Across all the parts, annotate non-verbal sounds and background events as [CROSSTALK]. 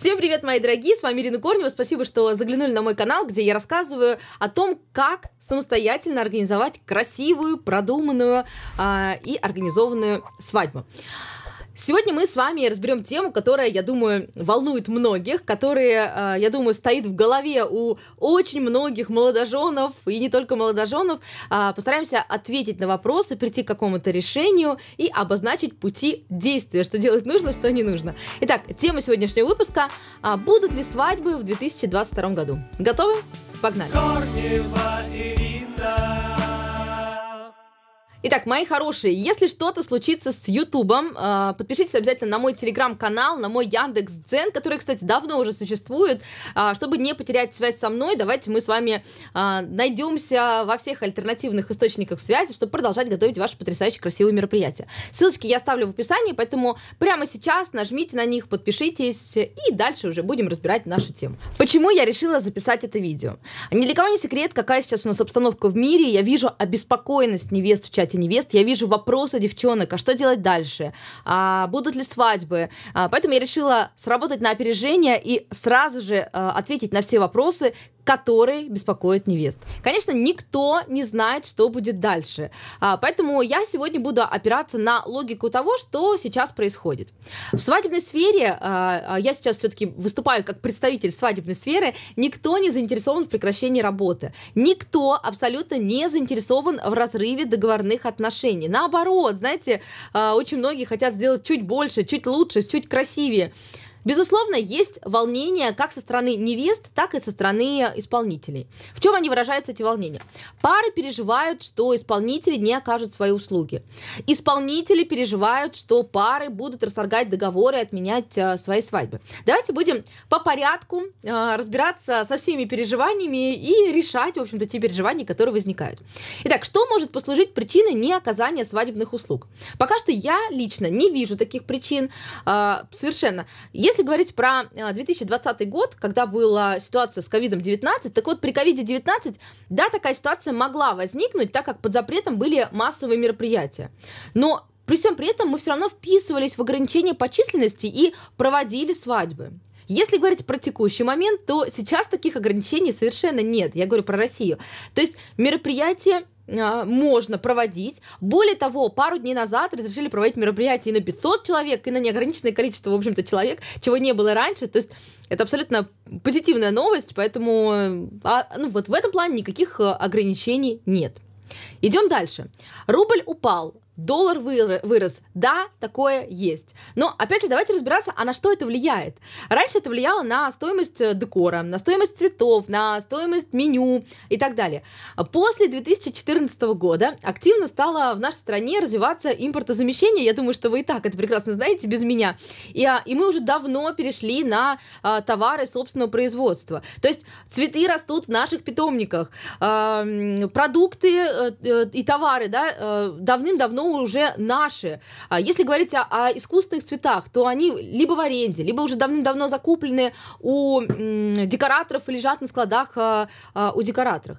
Всем привет, мои дорогие, с вами Ирина Корнева. Спасибо, что заглянули на мой канал, где я рассказываю о том, как самостоятельно организовать красивую, продуманную э, и организованную свадьбу. Сегодня мы с вами разберем тему, которая, я думаю, волнует многих, которая, э, я думаю, стоит в голове у очень многих молодоженов и не только молодоженов. А, постараемся ответить на вопросы, прийти к какому-то решению и обозначить пути действия, что делать нужно, что не нужно. Итак, тема сегодняшнего выпуска а, – будут ли свадьбы в 2022 году? Готовы? Погнали! Корнева Ирина. Итак, мои хорошие, если что-то случится с Ютубом, э, подпишитесь обязательно на мой телеграм-канал, на мой Яндекс Дзен, который, кстати, давно уже существует. А, чтобы не потерять связь со мной, давайте мы с вами э, найдемся во всех альтернативных источниках связи, чтобы продолжать готовить ваши потрясающе красивые мероприятия. Ссылочки я оставлю в описании, поэтому прямо сейчас нажмите на них, подпишитесь, и дальше уже будем разбирать нашу тему. Почему я решила записать это видео? Ни для кого не секрет, какая сейчас у нас обстановка в мире. Я вижу обеспокоенность невест в чате кстати, невест, я вижу вопросы девчонок, а что делать дальше, а будут ли свадьбы. А, поэтому я решила сработать на опережение и сразу же а, ответить на все вопросы, который беспокоит невест. Конечно, никто не знает, что будет дальше. А, поэтому я сегодня буду опираться на логику того, что сейчас происходит. В свадебной сфере, а, а, я сейчас все-таки выступаю как представитель свадебной сферы, никто не заинтересован в прекращении работы. Никто абсолютно не заинтересован в разрыве договорных отношений. Наоборот, знаете, очень многие хотят сделать чуть больше, чуть лучше, чуть красивее. Безусловно, есть волнения как со стороны невест, так и со стороны исполнителей. В чем они выражаются, эти волнения? Пары переживают, что исполнители не окажут свои услуги. Исполнители переживают, что пары будут расторгать договоры и отменять э, свои свадьбы. Давайте будем по порядку э, разбираться со всеми переживаниями и решать, в общем-то, те переживания, которые возникают. Итак, что может послужить причиной не оказания свадебных услуг? Пока что я лично не вижу таких причин э, совершенно. Если говорить про 2020 э, год, когда была ситуация с COVID-19, так вот при COVID-19, да, такая ситуация могла возникнуть, так как под запретом были массовые мероприятия. Но при всем при этом мы все равно вписывались в ограничения по численности и проводили свадьбы. Если говорить про текущий момент, то сейчас таких ограничений совершенно нет. Я говорю про Россию. То есть мероприятия а, можно проводить. Более того, пару дней назад разрешили проводить мероприятия и на 500 человек, и на неограниченное количество, в общем-то, человек, чего не было раньше. То есть это абсолютно позитивная новость, поэтому а, ну, вот в этом плане никаких а, ограничений нет. Идем дальше. Рубль упал доллар вырос. Да, такое есть. Но, опять же, давайте разбираться, а на что это влияет. Раньше это влияло на стоимость э, декора, на стоимость цветов, на стоимость меню и так далее. После 2014 года активно стало в нашей стране развиваться импортозамещение. Я думаю, что вы и так это прекрасно знаете без меня. И, а, и мы уже давно перешли на а, товары собственного производства. То есть цветы растут в наших питомниках, а, продукты а, и товары да, а, давным-давно уже наши. А, если говорить о, о искусственных цветах, то они либо в аренде, либо уже давным-давно закуплены у декораторов и лежат на складах а, а, у декораторов.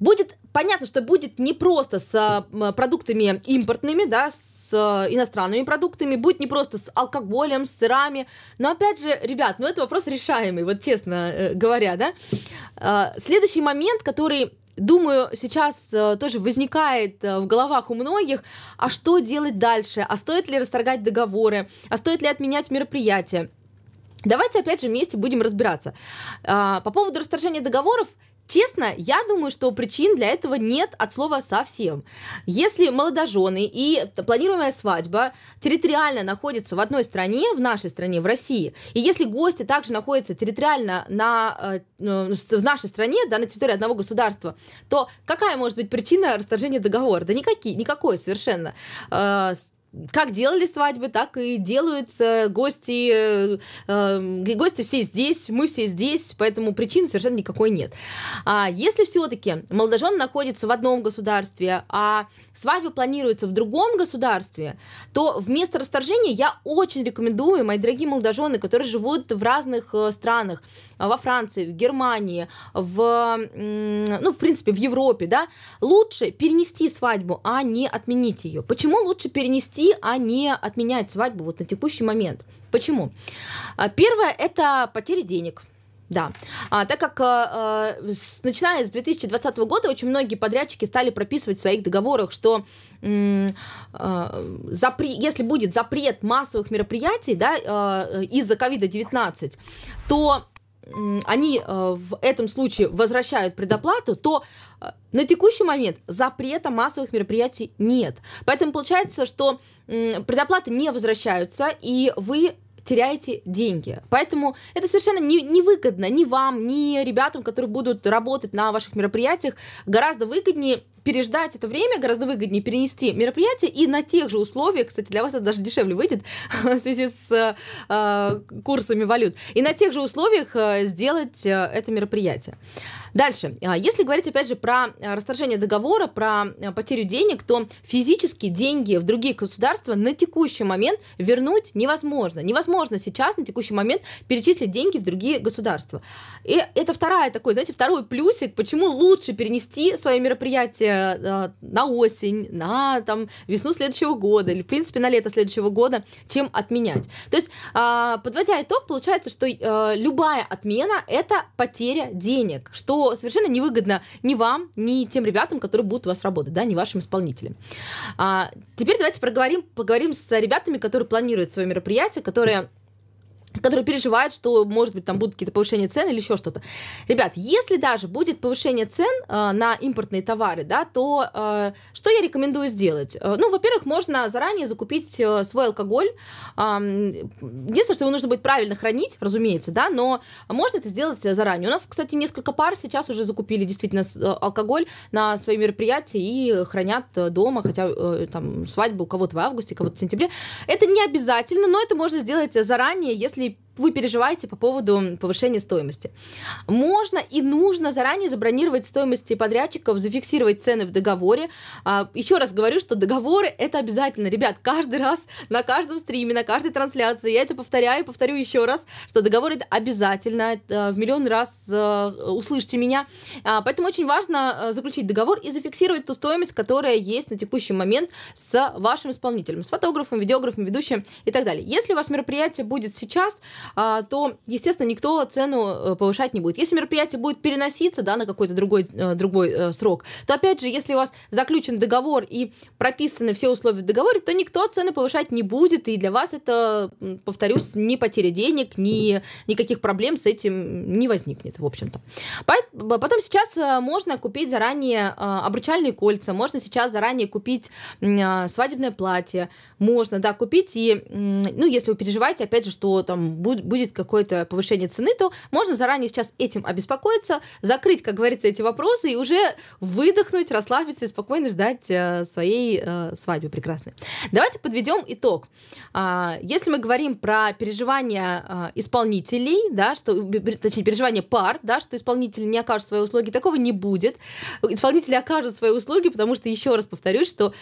Будет понятно, что будет не просто с продуктами импортными, да, с иностранными продуктами, будет не просто с алкоголем, с сырами. Но опять же, ребят, ну это вопрос решаемый, вот честно э, говоря, да. Следующий момент, который думаю, сейчас э, тоже возникает э, в головах у многих, а что делать дальше? А стоит ли расторгать договоры? А стоит ли отменять мероприятия? Давайте опять же вместе будем разбираться. А, по поводу расторжения договоров, Честно, я думаю, что причин для этого нет от слова совсем. Если молодожены и планируемая свадьба территориально находятся в одной стране, в нашей стране, в России, и если гости также находятся территориально на, э, ну, в нашей стране, да, на территории одного государства, то какая может быть причина расторжения договора? Да никакие, никакой совершенно. Э, как делали свадьбы, так и делаются гости, э, э, гости все здесь, мы все здесь, поэтому причин совершенно никакой нет. А если все-таки молодожен находится в одном государстве, а свадьба планируется в другом государстве, то вместо расторжения я очень рекомендую, мои дорогие молодожены, которые живут в разных э, странах, во Франции, в Германии, в, ну, в принципе, в Европе, да, лучше перенести свадьбу, а не отменить ее. Почему лучше перенести спасти, а не отменять свадьбу вот на текущий момент. Почему? А, первое – это потери денег. Да, а, так как э, с, начиная с 2020 года очень многие подрядчики стали прописывать в своих договорах, что э, запре- если будет запрет массовых мероприятий да, э, из-за COVID-19, то они э, в этом случае возвращают предоплату, то э, на текущий момент запрета массовых мероприятий нет. Поэтому получается, что предоплаты не возвращаются, и вы теряете деньги. Поэтому это совершенно не, невыгодно ни вам, ни ребятам, которые будут работать на ваших мероприятиях. Гораздо выгоднее переждать это время, гораздо выгоднее перенести мероприятие и на тех же условиях, кстати, для вас это даже дешевле выйдет [LAUGHS] в связи с э, курсами валют, и на тех же условиях э, сделать э, это мероприятие. Дальше. А, если говорить, опять же, про э, расторжение договора, про э, потерю денег, то физически деньги в другие государства на текущий момент вернуть невозможно. Невозможно сейчас на текущий момент перечислить деньги в другие государства. И это вторая такой, знаете, второй плюсик, почему лучше перенести свои мероприятия э, на осень, на там, весну следующего года или, в принципе, на лето следующего года, чем отменять. То есть, а, подводя итог, получается, что любая отмена – это потеря денег, что то совершенно невыгодно ни вам, ни тем ребятам, которые будут у вас работать, да, ни вашим исполнителям. А, теперь давайте проговорим, поговорим с ребятами, которые планируют свое мероприятие, которые которые переживают, что, может быть, там будут какие-то повышения цен или еще что-то. Ребят, если даже будет повышение цен э, на импортные товары, да, то э, что я рекомендую сделать? Э, ну, во-первых, можно заранее закупить э, свой алкоголь. Э, единственное, что его нужно будет правильно хранить, разумеется, да, но можно это сделать заранее. У нас, кстати, несколько пар сейчас уже закупили действительно э, алкоголь на свои мероприятия и хранят э, дома, хотя э, там свадьба у кого-то в августе, кого-то в сентябре. Это не обязательно, но это можно сделать заранее, если really вы переживаете по поводу повышения стоимости. Можно и нужно заранее забронировать стоимости подрядчиков, зафиксировать цены в договоре. А, еще раз говорю, что договоры это обязательно. Ребят, каждый раз на каждом стриме, на каждой трансляции, я это повторяю, повторю еще раз, что договор это обязательно, а, в миллион раз а, услышьте меня. Поэтому очень важно заключить договор и зафиксировать ту стоимость, которая есть на текущий момент с вашим исполнителем, с фотографом, видеографом, ведущим и так далее. Если у вас мероприятие будет сейчас, а, то, естественно, никто цену э, повышать не будет. Если мероприятие будет переноситься да, на какой-то другой, э, другой э, срок, то, опять же, если у вас заключен договор и прописаны все условия в договоре, то никто цены повышать не будет, и для вас это, повторюсь, не потеря денег, ни, никаких проблем с этим не возникнет, в общем-то. Потом сейчас можно купить заранее обручальные кольца, можно сейчас заранее купить свадебное платье, можно, да, купить, и, ну, если вы переживаете, опять же, что там будет будет какое-то повышение цены, то можно заранее сейчас этим обеспокоиться, закрыть, как говорится, эти вопросы и уже выдохнуть, расслабиться и спокойно ждать э, своей э, свадьбы прекрасной. Давайте подведем итог. А, если мы говорим про переживания э, исполнителей, да, что, точнее, переживания пар, да, что исполнители не окажут свои услуги, такого не будет. Исполнители окажут свои услуги, потому что, еще раз повторюсь, что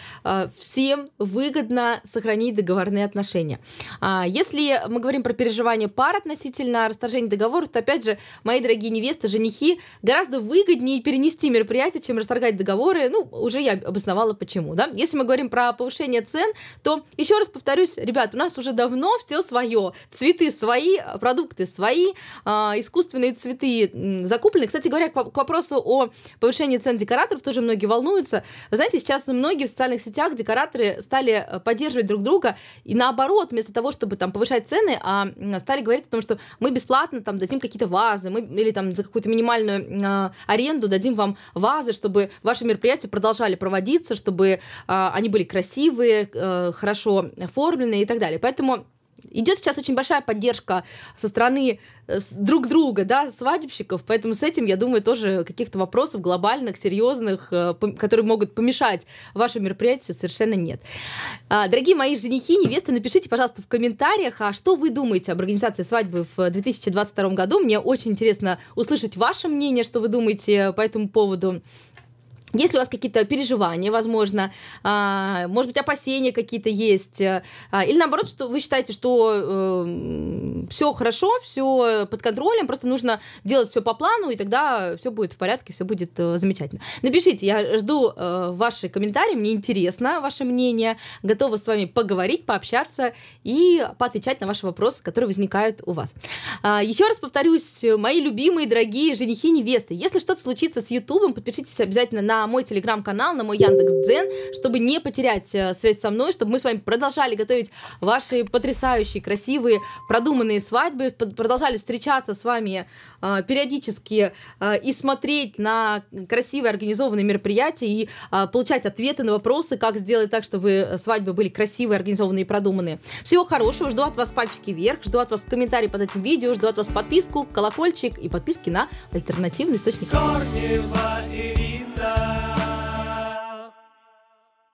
всем выгодно сохранить договорные отношения. А, если мы говорим про переживания образования пар относительно расторжения договоров, то, опять же, мои дорогие невесты, женихи, гораздо выгоднее перенести мероприятие, чем расторгать договоры. Ну, уже я обосновала почему, да. Если мы говорим про повышение цен, то, еще раз повторюсь, ребят, у нас уже давно все свое. Цветы свои, продукты свои, а, искусственные цветы закуплены. Кстати говоря, к вопросу о повышении цен декораторов тоже многие волнуются. Вы знаете, сейчас многие в социальных сетях декораторы стали э, поддерживать друг друга, и наоборот, вместо того, чтобы там повышать цены, а стали говорить о том, что мы бесплатно там дадим какие-то вазы, мы или там за какую-то минимальную э, аренду дадим вам вазы, чтобы ваши мероприятия продолжали проводиться, чтобы э, они были красивые, э, хорошо оформленные и так далее. Поэтому идет сейчас очень большая поддержка со стороны э, друг друга, да, свадебщиков, поэтому с этим, я думаю, тоже каких-то вопросов глобальных, серьезных, э, которые могут помешать вашему мероприятию, совершенно нет. А, дорогие мои женихи, невесты, напишите, пожалуйста, в комментариях, а что вы думаете об организации свадьбы в 2022 э, году. Мне очень интересно услышать ваше мнение, что вы думаете по этому поводу. Если у вас какие-то переживания, возможно, а, может быть, опасения какие-то есть, а, или наоборот, что вы считаете, что эм, все хорошо, все под контролем, просто нужно делать все по плану, и тогда все будет в порядке, все будет э, замечательно. Напишите, я жду э, ваши комментарии, мне интересно ваше мнение, готова с вами поговорить, пообщаться и поотвечать на ваши вопросы, которые возникают у вас. А, Еще раз повторюсь, мои любимые, дорогие женихи, невесты, если что-то случится с Ютубом, подпишитесь обязательно на мой телеграм-канал, на мой Яндекс Дзен, чтобы не потерять э, связь со мной, чтобы мы с вами продолжали готовить ваши потрясающие, красивые, продуманные свадьбы, продолжали встречаться с вами э, периодически э, и смотреть на красивые организованные мероприятия и получать ответы на вопросы, как сделать так, чтобы свадьбы были красивые, организованные и продуманные. Всего хорошего, жду от вас пальчики вверх, жду от вас комментарии под этим видео, жду от вас подписку, колокольчик и подписки на альтернативный источник. Корнева Ирина.